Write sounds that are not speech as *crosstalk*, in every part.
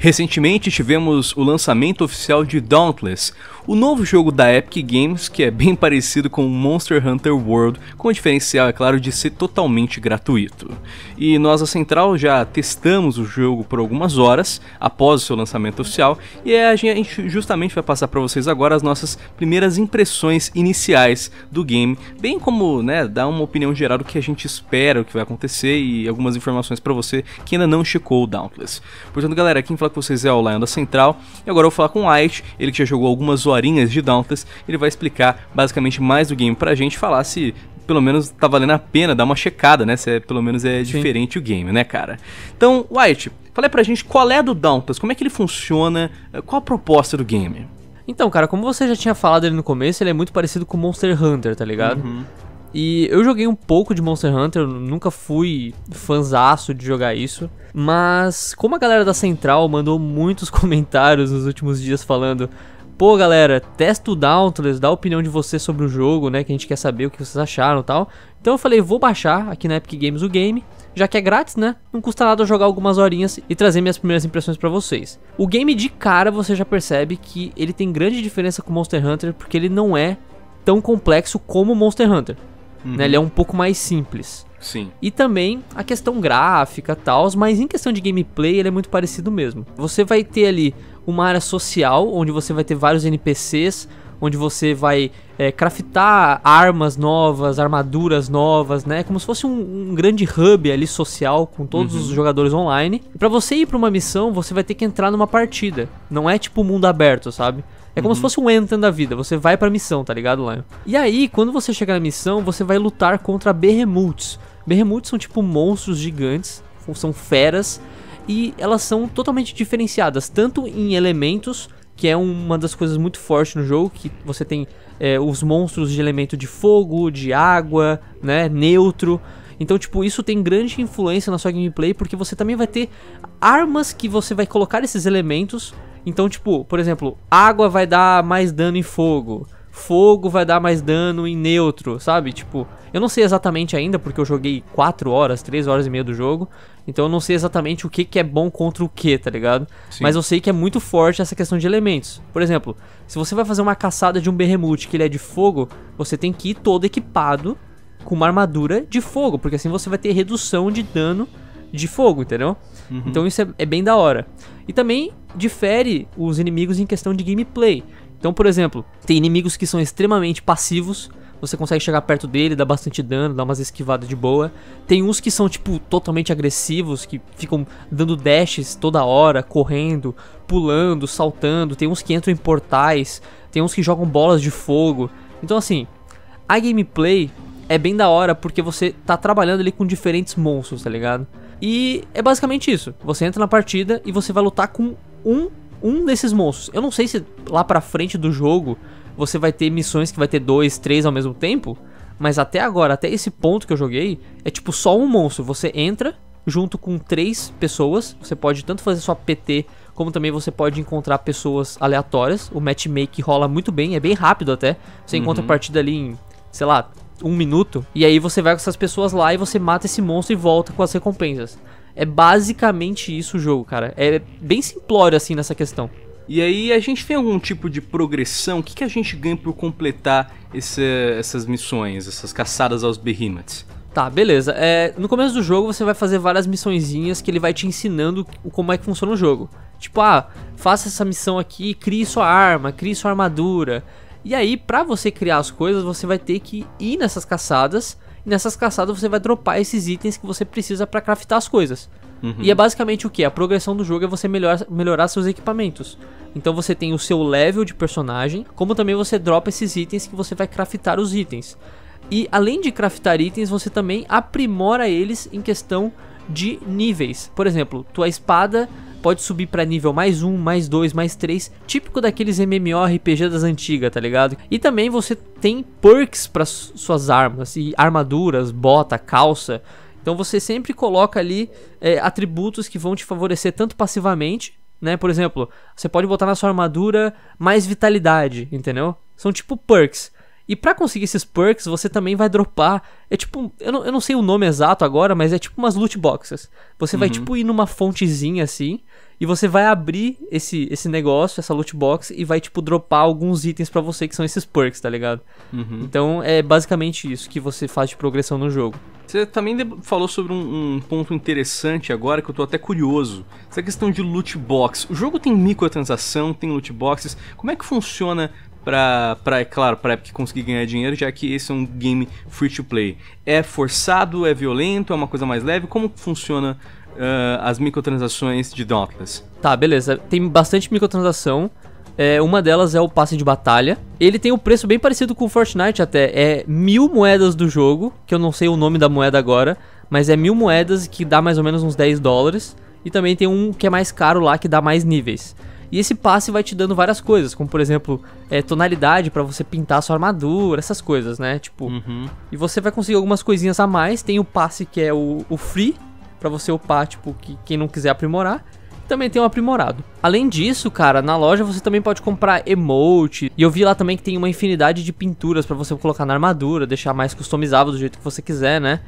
Recentemente tivemos o lançamento oficial de Dauntless, o novo jogo da Epic Games que é bem *laughs* parecido com Monster Hunter World, com o diferencial, é claro, de ser totalmente gratuito. E nós, a Central, já testamos o jogo por algumas horas após o seu lançamento oficial e é, a gente justamente vai passar para vocês agora as nossas primeiras impressões iniciais do game, bem como né, dar uma opinião geral do que a gente espera, o que vai acontecer e algumas informações para você que ainda não checou o Dauntless. Portanto, galera, quem fala falar com vocês é o Lion da Central. E agora eu vou falar com o White ele que já jogou algumas horinhas de Dauntless. Ele vai explicar basicamente mais do game pra gente, falar se pelo menos tá valendo a pena dar uma checada, né? Se é, pelo menos é Sim. diferente o game, né, cara? Então, White, fala pra gente qual é do Dauntless, como é que ele funciona, eh, qual a proposta do game? Então, cara, como você já tinha falado ali no começo, ele é muito parecido com Monster Hunter, tá ligado? Uhum. E eu joguei um pouco de Monster Hunter, nunca fui fanzaço de jogar isso. Mas como a galera da Central mandou muitos *laughs* comentários nos últimos dias falando. Pô galera, testa o Dauntless, dá a opinião de vocês sobre o jogo, né? Que a gente quer saber o que vocês acharam e tal. Então eu falei, vou baixar aqui na Epic Games o game, já que é grátis, né? Não custa nada jogar algumas horinhas e trazer minhas primeiras impressões para vocês. O game de cara você já percebe que ele tem grande diferença com Monster Hunter, porque ele não é tão complexo como Monster Hunter. Uhum. Né? Ele é um pouco mais simples. Sim. E também a questão gráfica e tal, mas em questão de gameplay ele é muito parecido mesmo. Você vai ter ali uma área social, onde você vai ter vários NPCs, onde você vai é, craftar armas novas, armaduras novas, né? Como se fosse um, um grande hub ali social com todos uhum. os jogadores online. Para você ir para uma missão, você vai ter que entrar numa partida. Não é tipo mundo aberto, sabe? É como uhum. se fosse um Anthem da vida. Você vai pra missão, tá ligado, Lion? E aí, quando você chega na missão, você vai lutar contra Behemoths. Behemoths são tipo monstros gigantes, são feras, e elas são totalmente diferenciadas, tanto em elementos, que é uma das coisas muito fortes no jogo, que você tem é, os monstros de elemento de fogo, de água, né, neutro. Então, tipo, isso tem grande influência na sua gameplay, porque você também vai ter armas que você vai colocar esses elementos então, tipo, por exemplo, água vai dar mais dano em fogo. Fogo vai dar mais dano em neutro, sabe? Tipo, eu não sei exatamente ainda, porque eu joguei 4 horas, 3 horas e meia do jogo. Então eu não sei exatamente o que, que é bom contra o que, tá ligado? Sim. Mas eu sei que é muito forte essa questão de elementos. Por exemplo, se você vai fazer uma caçada de um berremute que ele é de fogo, você tem que ir todo equipado com uma armadura de fogo, porque assim você vai ter redução de dano de fogo, entendeu? Uhum. Então isso é, é bem da hora. E também difere os inimigos em questão de gameplay. Então, por exemplo, tem inimigos que são extremamente passivos, você consegue chegar perto dele, dar bastante dano, dar umas esquivadas de boa. Tem uns que são, tipo, totalmente agressivos, que ficam dando dashes toda hora, correndo, pulando, saltando. Tem uns que entram em portais, tem uns que jogam bolas de fogo. Então, assim, a gameplay é bem da hora porque você tá trabalhando ali com diferentes monstros, tá ligado? E é basicamente isso. Você entra na partida e você vai lutar com um um desses monstros. Eu não sei se lá para frente do jogo você vai ter missões que vai ter dois, três ao mesmo tempo, mas até agora, até esse ponto que eu joguei, é tipo só um monstro. Você entra junto com três pessoas, você pode tanto fazer sua PT como também você pode encontrar pessoas aleatórias. O matchmaking rola muito bem, é bem rápido até. Você uhum. encontra a partida ali em, sei lá, um minuto. E aí você vai com essas pessoas lá e você mata esse monstro e volta com as recompensas. É basicamente isso o jogo, cara. É bem simplório assim nessa questão. E aí a gente tem algum tipo de progressão? O que, que a gente ganha por completar esse, essas missões, essas caçadas aos behemoths? Tá, beleza. É, no começo do jogo você vai fazer várias missõezinhas que ele vai te ensinando como é que funciona o jogo. Tipo, ah, faça essa missão aqui, crie sua arma, crie sua armadura, e aí, para você criar as coisas, você vai ter que ir nessas caçadas. E nessas caçadas você vai dropar esses itens que você precisa para craftar as coisas. Uhum. E é basicamente o que? A progressão do jogo é você melhorar melhorar seus equipamentos. Então você tem o seu level de personagem, como também você dropa esses itens que você vai craftar os itens. E além de craftar itens, você também aprimora eles em questão de níveis. Por exemplo, tua espada pode subir para nível mais 1, mais 2, mais 3, típico daqueles MMORPG das antigas, tá ligado? E também você tem perks para suas armas, e armaduras, bota, calça. Então você sempre coloca ali é, atributos que vão te favorecer tanto passivamente, né? Por exemplo, você pode botar na sua armadura mais vitalidade, entendeu? São tipo perks. E para conseguir esses perks, você também vai dropar. É tipo. Eu não, eu não sei o nome exato agora, mas é tipo umas loot boxes. Você uhum. vai, tipo, ir numa fontezinha assim. E você vai abrir esse, esse negócio, essa loot box, e vai, tipo, dropar alguns itens para você, que são esses perks, tá ligado? Uhum. Então é basicamente isso que você faz de progressão no jogo. Você também falou sobre um, um, ponto interessante agora que eu tô até curioso. Essa questão de loot box. O jogo tem microtransação, tem loot boxes. Como é que funciona pra, pra, é claro, pra Epic conseguir ganhar dinheiro, já que esse é um game free to play. É forçado, é violento, é uma coisa mais leve? Como funciona uh, as microtransações de Dauntless? Tá, beleza. Tem bastante microtransação. É, uma delas é o passe de batalha. Ele tem um preço bem parecido com o Fortnite até. É mil moedas do jogo, que eu não sei o nome da moeda agora, mas é mil moedas que dá mais ou menos uns 10 dólares. E também tem um que é mais caro lá, que dá mais níveis. E esse passe vai te dando várias coisas, como por exemplo, é, tonalidade para você pintar sua armadura, essas coisas, né? Tipo, uhum. e você vai conseguir algumas coisinhas a mais. Tem o passe que é o, o free, para você upar, tipo, que, quem não quiser aprimorar. Também tem um aprimorado. Além disso, cara, na loja você também pode comprar emote. E eu vi lá também que tem uma infinidade de pinturas para você colocar na armadura, deixar mais customizável do jeito que você quiser, né?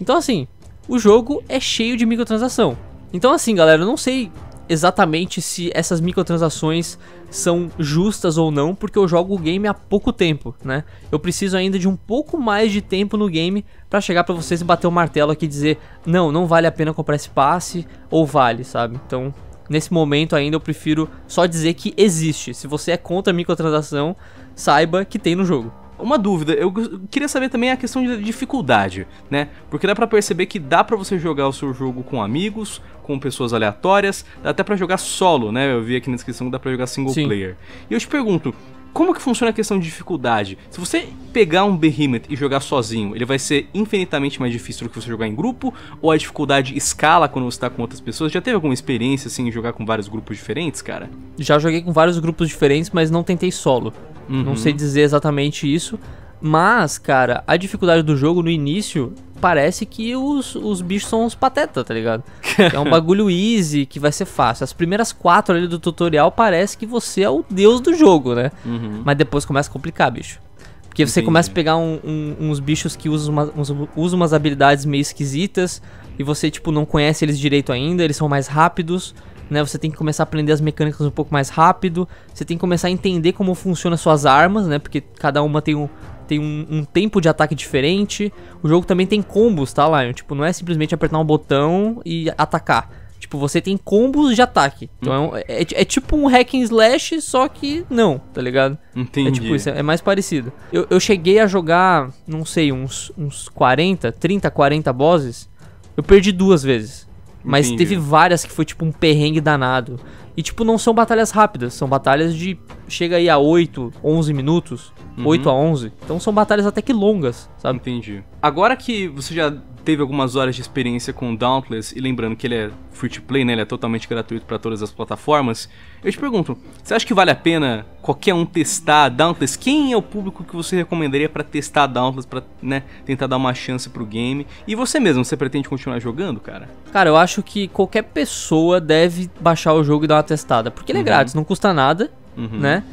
Então, assim, o jogo é cheio de microtransação. Então, assim, galera, eu não sei exatamente se essas microtransações são justas ou não, porque eu jogo o game há pouco tempo, né? Eu preciso ainda de um pouco mais de tempo no game para chegar para vocês e bater o martelo aqui e dizer, não, não vale a pena comprar esse passe ou vale, sabe? Então, nesse momento ainda eu prefiro só dizer que existe. Se você é contra a microtransação, saiba que tem no jogo. Uma dúvida, eu queria saber também a questão de dificuldade, né? Porque dá para perceber que dá para você jogar o seu jogo com amigos, com pessoas aleatórias, dá até para jogar solo, né? Eu vi aqui na descrição que dá para jogar single Sim. player. E eu te pergunto, como que funciona a questão de dificuldade? Se você pegar um Behemoth e jogar sozinho, ele vai ser infinitamente mais difícil do que você jogar em grupo? Ou a dificuldade escala quando você tá com outras pessoas? Já teve alguma experiência, assim, em jogar com vários grupos diferentes, cara? Já joguei com vários grupos diferentes, mas não tentei solo. Uhum. Não sei uhum. dizer exatamente isso. Mas, cara, a dificuldade do jogo no início parece que os, os bichos são uns patetas, tá ligado? É um *laughs* bagulho easy que vai ser fácil. As primeiras quatro ali do tutorial parece que você é o deus do jogo, né? Uhum. Mas depois começa a complicar, bicho. Porque você Entendi. começa a pegar um, um, uns bichos que usam umas, uns, umas habilidades meio esquisitas e você, tipo, não conhece eles direito ainda, eles são mais rápidos né? Você tem que começar a aprender as mecânicas um pouco mais rápido. Você tem que começar a entender como funcionam suas armas, né? Porque cada uma tem um, tem um, um, tempo de ataque diferente. O jogo também tem combos, tá, Lion? Tipo, não é simplesmente apertar um botão e atacar. Tipo, você tem combos de ataque. Então hum. é, é, é, tipo um hack and slash, só que não, tá ligado? Entendi. É tipo isso, é, é mais parecido. Eu, eu, cheguei a jogar, não sei, uns, uns 40, 30, 40 bosses. Eu perdi duas vezes. Mas Entendi. teve várias que foi tipo um perrengue danado. E tipo, não são batalhas rápidas, são batalhas de chega aí a 8, 11 minutos, uhum. 8 a 11. Então são batalhas até que longas, sabe? Entendi. Agora que você já teve algumas horas de experiência com o Dauntless, e lembrando que ele é free to play, né? Ele é totalmente gratuito para todas as plataformas. Eu te pergunto, você acha que vale a pena qualquer um testar a Dauntless? Quem é o público que você recomendaria para testar a Dauntless, para né, tentar dar uma chance pro game? E você mesmo, você pretende continuar jogando, cara? Cara, eu acho que qualquer pessoa deve baixar o jogo e dar uma testada, porque ele é uhum. é grátis, não custa nada, uhum. né?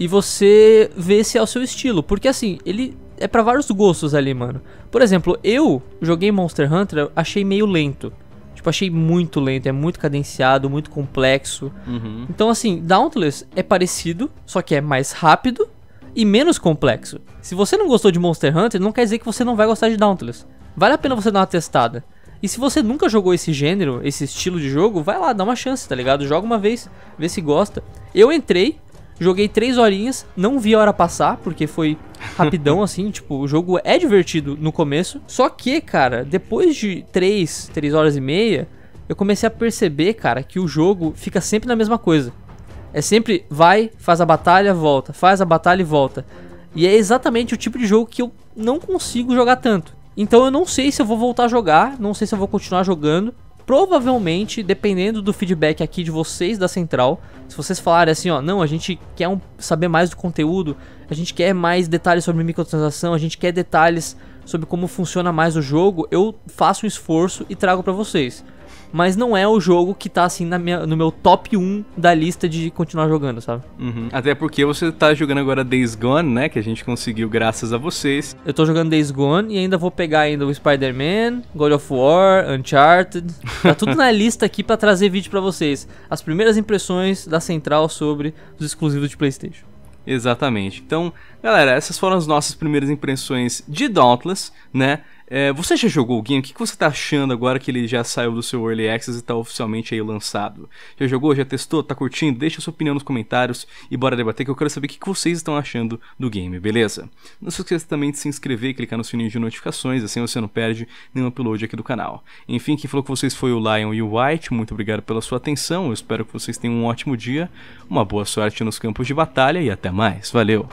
E você vê se é o seu estilo, porque assim, ele é para vários gostos ali, mano. Por exemplo, eu joguei Monster Hunter, achei meio lento. Eu tipo, achei muito lento, é muito cadenciado, muito complexo. Uhum. Então, assim, Dauntless é parecido, só que é mais rápido e menos complexo. Se você não gostou de Monster Hunter, não quer dizer que você não vai gostar de Dauntless. Vale a pena você dar uma testada. E se você nunca jogou esse gênero, esse estilo de jogo, vai lá, dá uma chance, tá ligado? Joga uma vez, vê se gosta. Eu entrei, Joguei três horinhas, não vi a hora passar, porque foi rapidão, *laughs* assim, tipo, o jogo é divertido no começo. Só que, cara, depois de três, três horas e meia, eu comecei a perceber, cara, que o jogo fica sempre na mesma coisa. É sempre vai, faz a batalha, volta, faz a batalha e volta. E é exatamente o tipo de jogo que eu não consigo jogar tanto. Então eu não sei se eu vou voltar a jogar, não sei se eu vou continuar jogando provavelmente, dependendo do feedback aqui de vocês da central, se vocês falarem assim, ó, não, a gente quer um, saber mais do conteúdo, a gente quer mais detalhes sobre microtransação, a gente quer detalhes sobre como funciona mais o jogo, eu faço um esforço e trago para vocês mas não é o jogo que tá assim minha, no meu top 1 da lista de continuar jogando, sabe? Uhum. Até porque você tá jogando agora Days Gone, né? Que a gente conseguiu graças a vocês. Eu tô jogando Days Gone e ainda vou pegar ainda o Spider-Man, God of War, Uncharted. Tá tudo na *laughs* lista aqui para trazer vídeo para vocês. As primeiras impressões da Central sobre os exclusivos de PlayStation. Exatamente. Então, Galera, essas foram as nossas primeiras impressões de Dauntless, né? É, você já jogou o game? O que você tá achando agora que ele já saiu do seu Early Access e tá oficialmente aí lançado? Já jogou? Já testou? Tá curtindo? Deixa sua opinião nos comentários e bora debater que eu quero saber o que vocês estão achando do game, beleza? Não se esqueça também de se inscrever e clicar no sininho de notificações, assim você não perde nenhum upload aqui do canal. Enfim, quem falou com vocês foi o Lion e o White, muito obrigado pela sua atenção, eu espero que vocês tenham um ótimo dia, uma boa sorte nos campos de batalha e até mais, valeu!